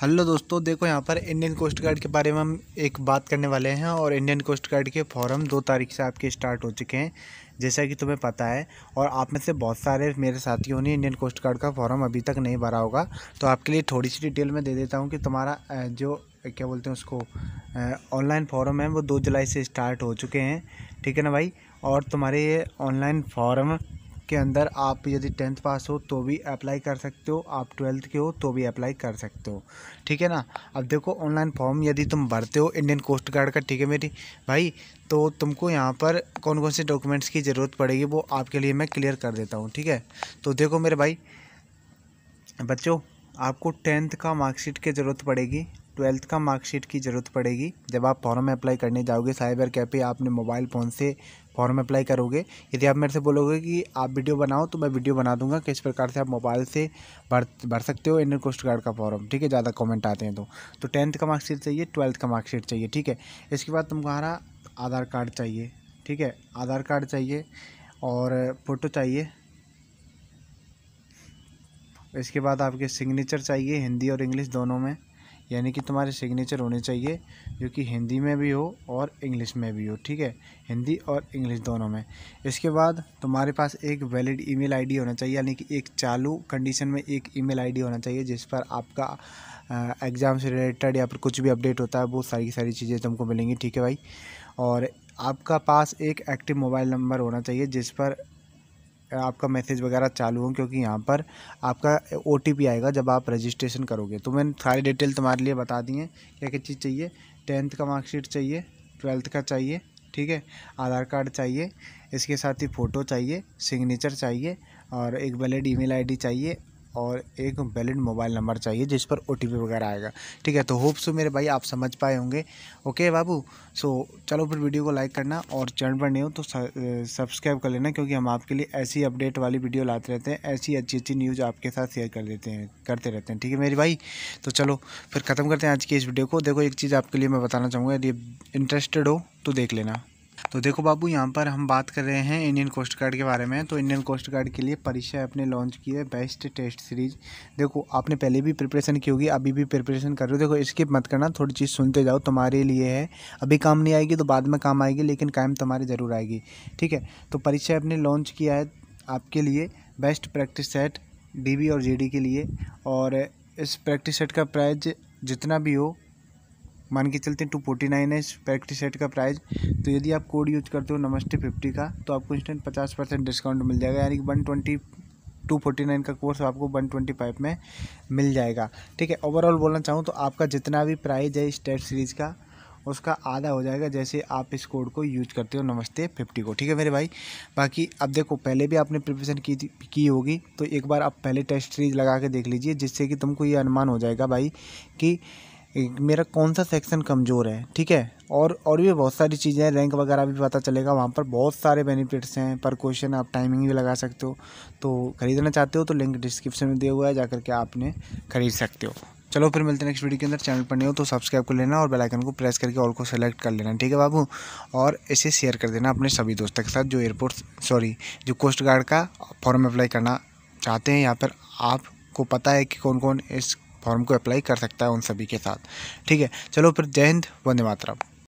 hello दोस्तों देखो यहाँ पर इंडियन कोस्ट गार्ड के बारे में हम एक बात करने वाले हैं और इंडियन कोस्ट गार्ड के फॉरम दो तारीख से आपके स्टार्ट हो चुके हैं जैसा कि तुम्हें पता है और आप में से बहुत सारे मेरे साथियों ने इंडियन कोस्ट गार्ड का फॉरम अभी तक नहीं भरा होगा तो आपके लिए थोड़ी सी डिटेल में दे देता हूँ कि तुम्हारा जो क्या बोलते हैं उसको ऑनलाइन फॉर्म है वो दो जुलाई से स्टार्ट हो चुके हैं ठीक है ना भाई और तुम्हारे ये ऑनलाइन फॉर्म के अंदर आप यदि टेंथ पास हो तो भी अप्लाई कर सकते हो आप ट्वेल्थ के हो तो भी अप्लाई कर सकते हो ठीक है ना अब देखो ऑनलाइन फॉर्म यदि तुम भरते हो इंडियन कोस्ट गार्ड का ठीक है मेरी भाई तो तुमको यहाँ पर कौन कौन से डॉक्यूमेंट्स की ज़रूरत पड़ेगी वो आपके लिए मैं क्लियर कर देता हूँ ठीक है तो देखो मेरे भाई बच्चों आपको टेंथ का मार्कशीट की ज़रूरत पड़ेगी ट्वेल्थ का मार्कशीट की ज़रूरत पड़ेगी जब आप फॉर्म में अप्लाई करने जाओगे साइबर कैफे आपने मोबाइल फ़ोन से फॉर्म अप्लाई करोगे यदि आप मेरे से बोलोगे कि आप वीडियो बनाओ तो मैं वीडियो बना दूंगा किस प्रकार से आप मोबाइल से भर भर सकते हो इंडियन कोस्ट गार्ड का फॉर्म ठीक है ज़्यादा कमेंट आते हैं तो तो टेंथ का मार्कशीट चाहिए ट्वेल्थ का मार्कशीट चाहिए ठीक है इसके बाद तुम्हारा आधार कार्ड चाहिए ठीक है आधार कार्ड चाहिए और फ़ोटो चाहिए इसके बाद आपके सिग्नेचर चाहिए हिंदी और इंग्लिश दोनों में यानी कि तुम्हारे सिग्नेचर होने चाहिए जो कि हिंदी में भी हो और इंग्लिश में भी हो ठीक है हिंदी और इंग्लिश दोनों में इसके बाद तुम्हारे पास एक वैलिड ईमेल आईडी होना चाहिए यानी कि एक चालू कंडीशन में एक ईमेल आईडी होना चाहिए जिस पर आपका एग्ज़ाम से रिलेटेड या फिर कुछ भी अपडेट होता है वो सारी की सारी चीज़ें तुमको मिलेंगी ठीक है भाई और आपका पास एक एक्टिव मोबाइल नंबर होना चाहिए जिस पर आपका मैसेज वगैरह चालू हो क्योंकि यहाँ पर आपका ओ आएगा जब आप रजिस्ट्रेशन करोगे तो मैंने सारी डिटेल तुम्हारे लिए बता दी है क्या क्या चीज़ चाहिए टेंथ का मार्कशीट चाहिए ट्वेल्थ का चाहिए ठीक है आधार कार्ड चाहिए इसके साथ ही फ़ोटो चाहिए सिग्नेचर चाहिए और एक वैलिड ईमेल आईडी चाहिए और एक वैलिड मोबाइल नंबर चाहिए जिस पर ओ वगैरह आएगा ठीक है तो होप सो मेरे भाई आप समझ पाए होंगे ओके बाबू सो चलो फिर वीडियो को लाइक करना और चैनल पर नहीं हो तो सब्सक्राइब कर लेना क्योंकि हम आपके लिए ऐसी अपडेट वाली वीडियो लाते रहते हैं ऐसी अच्छी अच्छी न्यूज़ आपके साथ शेयर कर देते हैं करते रहते हैं ठीक है मेरे भाई तो चलो फिर ख़त्म करते हैं आज की इस वीडियो को देखो एक चीज़ आपके लिए मैं बताना चाहूँगा यदि इंटरेस्टेड हो तो देख लेना तो देखो बाबू यहाँ पर हम बात कर रहे हैं इंडियन कोस्ट गार्ड के बारे में तो इंडियन कोस्ट गार्ड के लिए परीक्षा आपने लॉन्च की है बेस्ट टेस्ट सीरीज देखो आपने पहले भी प्रिपरेशन की होगी अभी भी प्रिपरेशन कर रहे हो देखो स्किप मत करना थोड़ी चीज़ सुनते जाओ तुम्हारे लिए है अभी काम नहीं आएगी तो बाद में काम आएगी लेकिन कायम तुम्हारी ज़रूर आएगी ठीक है तो परीक्षा आपने लॉन्च किया है आपके लिए बेस्ट प्रैक्टिस सेट डी और जी के लिए और इस प्रैक्टिस सेट का प्राइज जितना भी हो मान के चलते हैं टू फोर्टी नाइन है इस प्रैक्टिस सेट का प्राइस तो यदि आप कोड यूज करते हो नमस्ते फिफ्टी का तो आपको इंस्टेंट पचास परसेंट डिस्काउंट मिल जाएगा यानी कि one twenty two forty nine का कोर्स आपको वन ट्वेंटी फाइव में मिल जाएगा ठीक है ओवरऑल बोलना चाहूँ तो आपका जितना भी प्राइज है इस टेस्ट सीरीज़ का उसका आधा हो जाएगा जैसे आप इस कोड को यूज करते हो नमस्ते फिफ्टी को ठीक है मेरे भाई बाकी अब देखो पहले भी आपने प्रिपरेशन की की होगी तो एक बार आप पहले टेस्ट सीरीज लगा के देख लीजिए जिससे कि तुमको ये अनुमान हो जाएगा भाई कि मेरा कौन सा सेक्शन कमज़ोर है ठीक है और और भी बहुत सारी चीज़ें हैं रैंक वगैरह भी पता चलेगा वहाँ पर बहुत सारे बेनिफिट्स हैं पर क्वेश्चन आप टाइमिंग भी लगा सकते हो तो ख़रीदना चाहते हो तो लिंक डिस्क्रिप्शन में दिया हुआ है जाकर के आपने ख़रीद सकते हो चलो फिर मिलते हैं नेक्स्ट वीडियो के अंदर चैनल पर नहीं हो तो सब्सक्राइब कर लेना और बेल आइकन को प्रेस करके ऑल को सेलेक्ट कर लेना ठीक है बाबू और इसे शेयर कर देना अपने सभी दोस्तों के साथ जो एयरपोर्ट सॉरी जो कोस्ट गार्ड का फॉर्म अप्लाई करना चाहते हैं या फिर आपको पता है कि कौन कौन इस फॉर्म को अप्लाई कर सकता है उन सभी के साथ ठीक है चलो फिर जय हिंद वंदे मातरम